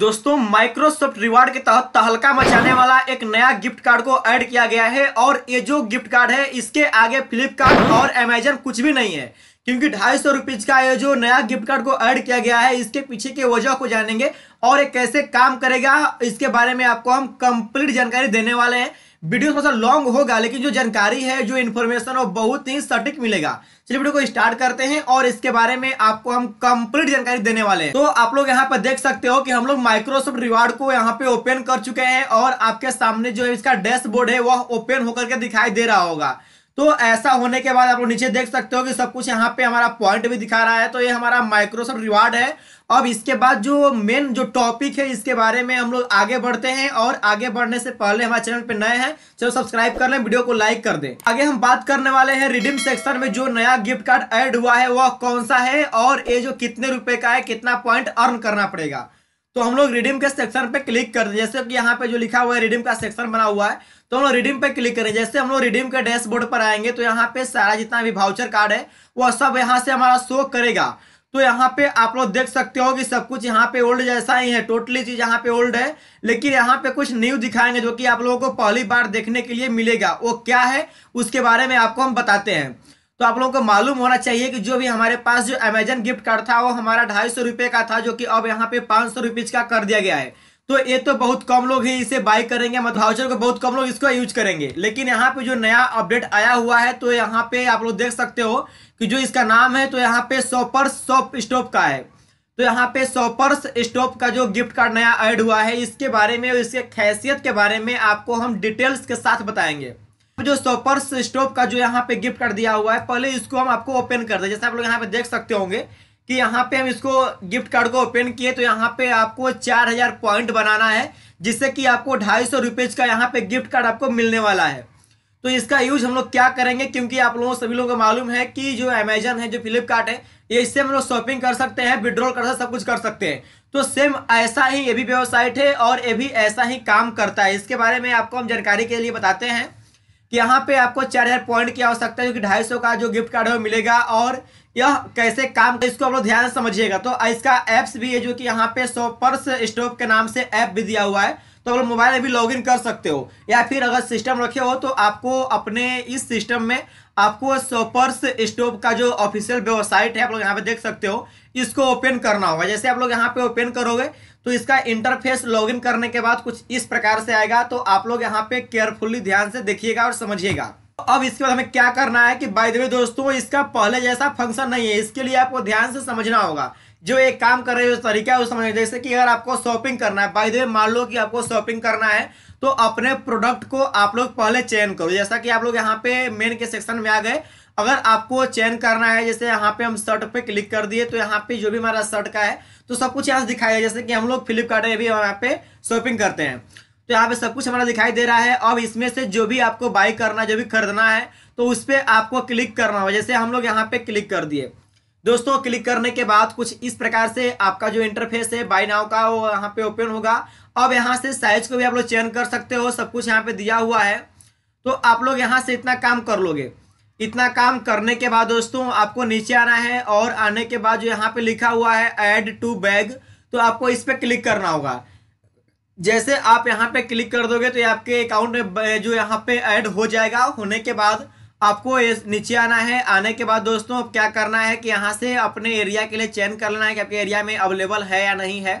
दोस्तों Microsoft reward के तहत तहलका मचाने वाला एक नया गिफ्ट कार्ड को ऐड किया गया है और ये जो गिफ्ट कार्ड है इसके आगे फ्लिपकार्ट और अमेजन कुछ भी नहीं है क्योंकि ढाई सौ रुपीज का ये जो नया गिफ्ट कार्ड को ऐड किया गया है इसके पीछे की वजह को जानेंगे और ये कैसे काम करेगा इसके बारे में आपको हम कंप्लीट जानकारी देने वाले हैं वीडियो थोड़ा सा लॉन्ग होगा लेकिन जो जानकारी है जो इन्फॉर्मेशन है बहुत ही सटीक मिलेगा चलिए वीडियो को स्टार्ट करते हैं और इसके बारे में आपको हम कंप्लीट जानकारी देने वाले हैं तो आप लोग यहाँ पर देख सकते हो कि हम लोग माइक्रोसॉफ्ट रिवार्ड को यहाँ पे ओपन कर चुके हैं और आपके सामने जो इसका डैशबोर्ड है वह ओपन होकर के दिखाई दे रहा होगा तो ऐसा होने के बाद आप लोग नीचे देख सकते हो कि सब कुछ यहाँ पे हमारा पॉइंट भी दिखा रहा है तो ये हमारा माइक्रोसॉफ्ट रिवार्ड है अब इसके बाद जो मेन जो टॉपिक है इसके बारे में हम लोग आगे बढ़ते हैं और आगे बढ़ने से पहले हमारे चैनल पे नए हैं चलो सब्सक्राइब कर लें वीडियो को लाइक कर दें आगे हम बात करने वाले हैं रिडीम सेक्शन में जो नया गिफ्ट कार्ड एड हुआ है वह कौन सा है और ये जो कितने रुपए का है कितना पॉइंट अर्न करना पड़ेगा तो हम लोग रिडीम के सेक्शन पे क्लिक कर दें जैसे कि यहाँ पे जो लिखा हुआ है रिडीम का सेक्शन बना हुआ है तो हम लोग रिडीम पे क्लिक करें जैसे हम लोग रिडीम के डैशबोर्ड पर आएंगे तो यहाँ पे सारा जितना भी भाउचर कार्ड है वो सब यहाँ से हमारा शो करेगा तो यहाँ पे आप लोग देख सकते हो कि सब कुछ यहाँ पे ओल्ड जैसा ही है टोटली चीज यहाँ पे ओल्ड है लेकिन यहाँ पे कुछ न्यू दिखाएंगे जो कि आप लोगों को पहली बार देखने के लिए मिलेगा वो क्या है उसके बारे में आपको हम बताते हैं तो आप लोगों को मालूम होना चाहिए कि जो भी हमारे पास जो अमेजन गिफ्ट कार्ड था वो हमारा ढाई सौ रुपये का था जो कि अब यहाँ पे पाँच सौ रुपीज का कर दिया गया है तो ये तो बहुत कम लोग ही इसे बाई करेंगे मतलब भाउचर को बहुत कम लोग इसको यूज करेंगे लेकिन यहाँ पे जो नया अपडेट आया हुआ है तो यहाँ पे आप लोग देख सकते हो कि जो इसका नाम है तो यहाँ पे सॉपर सॉप स्टॉप का है तो यहाँ पे सॉपर्स स्टॉप का जो गिफ्ट कार्ड नया ऐड हुआ है इसके बारे में और इसके खैसियत के बारे में आपको हम डिटेल्स के साथ बताएंगे दोस्तों पर्स स्टोव का जो यहाँ पे गिफ्ट कार्ड दिया हुआ है पहले इसको हम आपको ओपन कर दे जैसे आप लोग यहाँ पे देख सकते होंगे कि यहाँ पे हम इसको गिफ्ट कार्ड को ओपन किए तो यहाँ पे आपको चार हजार पॉइंट बनाना है जिससे कि आपको ढाई सौ रुपए का यहाँ पे गिफ्ट कार्ड आपको मिलने वाला है तो इसका यूज हम लोग क्या करेंगे क्योंकि आप लोगों सभी लोगों को मालूम है कि जो अमेजन है जो फ्लिपकार्ट है ये इससे हम लोग शॉपिंग कर सकते हैं विड्रॉल कर सकते सब कुछ कर सकते हैं तो सेम ऐसा ही ये भी वेबसाइट है और ये भी ऐसा ही काम करता है इसके बारे में आपको हम जानकारी के लिए बताते हैं कि यहाँ पे आपको चार हज़ार पॉइंट की आवश्यकता है ढाई सौ का जो गिफ्ट कार्ड है वो मिलेगा और यह कैसे काम इसको आप लोग ध्यान से समझिएगा तो इसका एप्स भी है जो कि यहाँ पे सोपर्स स्टॉप के नाम से ऐप भी दिया हुआ है तो आप लोग मोबाइल में भी लॉग कर सकते हो या फिर अगर सिस्टम रखे हो तो आपको अपने इस सिस्टम में आपको सोपर्स स्टोव का जो ऑफिशियल वेबसाइट है आप लोग यहाँ पे देख सकते हो इसको ओपन करना होगा जैसे आप लोग यहाँ पे ओपन करोगे तो इसका इंटरफेस लॉगिन करने के बाद कुछ इस प्रकार से आएगा तो आप लोग यहाँ पे केयरफुली ध्यान से देखिएगा और समझिएगा अब इसके बाद हमें क्या करना है कि बाय द वे दोस्तों इसका पहले जैसा फंक्शन नहीं है इसके लिए आपको ध्यान से समझना होगा जो एक काम कर रहे हो तरीका है वो समझ जैसे कि अगर आपको शॉपिंग करना है बाय द वे मान लो कि आपको शॉपिंग करना है तो अपने प्रोडक्ट को आप लोग पहले चयन करो जैसा कि आप लोग यहाँ पे मेन के सेक्शन में आ गए अगर आपको चयन करना है जैसे यहाँ पे हम शर्ट पे क्लिक कर दिए तो यहाँ पे जो भी हमारा शर्ट का है तो सब कुछ यहाँ से दिखाया जैसे कि हम लोग फ्लिपकार्ट में भी यहाँ पे शॉपिंग करते हैं तो यहाँ पे सब कुछ हमारा दिखाई दे रहा है अब इसमें से जो भी आपको बाई करना जो भी खरीदना है तो उस पर आपको क्लिक करना होगा जैसे हम लोग यहाँ पे क्लिक कर दिए दोस्तों क्लिक करने के बाद कुछ इस प्रकार से आपका जो इंटरफेस है बाई नाव का वो यहाँ पे ओपन होगा अब यहाँ से साइज को भी आप लोग चेंज कर सकते हो सब कुछ यहाँ पे दिया हुआ है तो आप लोग यहाँ से इतना काम कर लोगे इतना काम करने के बाद दोस्तों आपको नीचे आना है और आने के बाद जो यहाँ पे लिखा हुआ है ऐड टू बैग तो आपको इस पर क्लिक करना होगा जैसे आप यहाँ पे क्लिक कर दोगे तो आपके अकाउंट में जो यहाँ पे ऐड हो जाएगा होने के बाद आपको नीचे आना है आने के बाद दोस्तों अब क्या करना है कि यहाँ से अपने एरिया के लिए चयन कर लेना है कि आपके एरिया में अवेलेबल है या नहीं है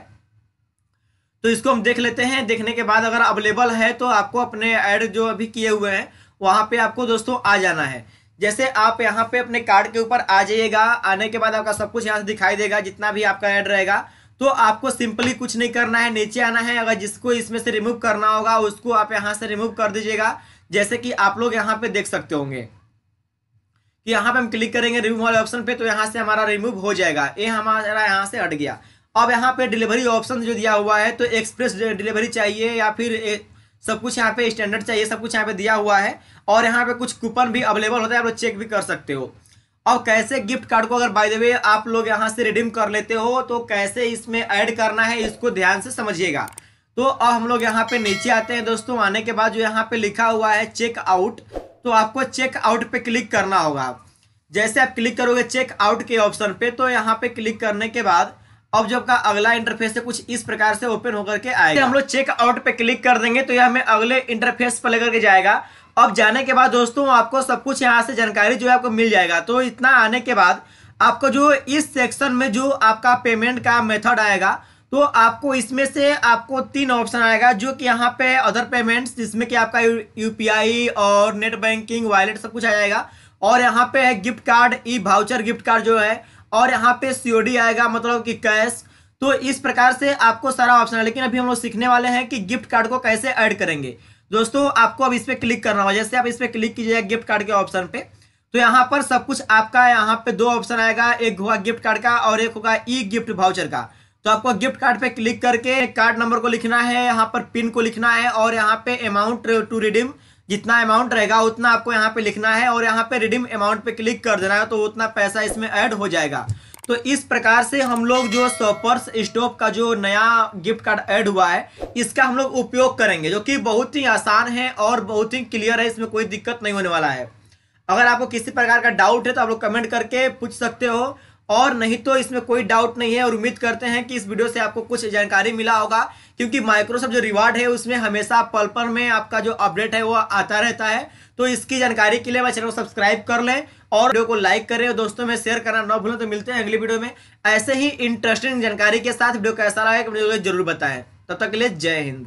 तो इसको हम देख लेते हैं देखने के बाद अगर अवेलेबल है तो आपको अपने ऐड जो अभी किए हुए हैं वहाँ पे आपको दोस्तों आ जाना है जैसे आप यहाँ पे अपने कार्ड के ऊपर आ जाइएगा आने के बाद आपका सब कुछ यहाँ से दिखाई देगा जितना भी आपका ऐड रहेगा तो आपको सिंपली कुछ नहीं करना है नीचे आना है अगर जिसको इसमें से रिमूव करना होगा उसको आप यहाँ से रिमूव कर दीजिएगा जैसे कि आप लोग यहाँ पे देख सकते होंगे कि यहाँ पे हम क्लिक करेंगे रिमूव वाले ऑप्शन पे तो यहाँ से हमारा रिमूव हो जाएगा ये हमारा यहाँ से हट गया अब यहाँ पे डिलीवरी ऑप्शन जो दिया हुआ है तो एक्सप्रेस डिलीवरी चाहिए या फिर सब कुछ यहाँ पे स्टैंडर्ड चाहिए सब कुछ यहाँ पे दिया हुआ है और यहाँ पे कुछ कूपन भी अवेलेबल होता है आप लोग चेक भी कर सकते हो और कैसे गिफ्ट कार्ड को अगर बाय द वे आप लोग यहाँ से रिडीम कर लेते हो तो कैसे इसमें ऐड करना है इसको ध्यान से समझिएगा तो अब हम लोग यहाँ पे नीचे आते हैं दोस्तों आने के बाद जो यहाँ पे लिखा हुआ है चेक आउट तो आपको चेक आउट पे क्लिक करना होगा जैसे आप क्लिक करोगे चेक आउट के ऑप्शन पे तो यहाँ पे क्लिक करने के बाद अब जब का अगला इंटरफेस से कुछ इस प्रकार से ओपन होकर के तो आएगा हम लोग चेक आउट पे क्लिक कर देंगे तो यह हमें अगले इंटरफेस पर लेकर के जाएगा अब जाने के बाद दोस्तों आपको सब कुछ यहाँ से जानकारी जो है आपको मिल जाएगा तो इतना आने के बाद आपको जो इस सेक्शन में जो आपका पेमेंट का मेथड आएगा तो आपको इसमें से आपको तीन ऑप्शन आएगा जो कि यहाँ पे अदर पेमेंट्स जिसमें कि आपका यूपीआई और नेट बैंकिंग वॉलेट सब कुछ आ जाएगा और यहाँ पे है gift card e voucher gift card जो है और यहाँ पे सीओडी आएगा मतलब कि कैश तो इस प्रकार से आपको सारा ऑप्शन है लेकिन अभी हम लोग सीखने वाले हैं कि गिफ्ट कार्ड को कैसे ऐड करेंगे दोस्तों आपको अब इस पर क्लिक करना होगा जैसे आप इस पर क्लिक कीजिएगा गिफ्ट कार्ड के ऑप्शन पे तो यहाँ पर सब कुछ आपका यहाँ पे दो ऑप्शन आएगा एक होगा गिफ्ट कार्ड का और एक होगा ई गिफ्ट भाउचर का तो आपको गिफ्ट कार्ड पे क्लिक करके कार्ड नंबर को लिखना है यहाँ पर पिन को लिखना है और यहाँ पे अमाउंट टू रिडीम जितना अमाउंट रहेगा उतना आपको यहाँ पे लिखना है और यहाँ पे रिडीम अमाउंट पे क्लिक कर देना है तो उतना पैसा इसमें ऐड हो जाएगा तो इस प्रकार से हम लोग जो सोपर्स स्टोव का जो नया गिफ्ट कार्ड ऐड हुआ है इसका हम लोग उपयोग करेंगे जो कि बहुत ही आसान है और बहुत ही क्लियर है इसमें कोई दिक्कत नहीं होने वाला है अगर आपको किसी प्रकार का डाउट है तो आप लोग कमेंट करके पूछ सकते हो और नहीं तो इसमें कोई डाउट नहीं है और उम्मीद करते हैं कि इस वीडियो से आपको कुछ जानकारी मिला होगा क्योंकि माइक्रोसॉफ्ट जो रिवार्ड है उसमें हमेशा पलपर में आपका जो अपडेट है वो आता रहता है तो इसकी जानकारी के लिए मैं चैनल को सब्सक्राइब कर लें और वीडियो को लाइक करें और दोस्तों में शेयर करना ना भूलें तो मिलते हैं अगली वीडियो में ऐसे ही इंटरेस्टिंग जानकारी के साथ वीडियो कैसा लगा मुझे जरूर बताएं तब तक के लिए जय हिंद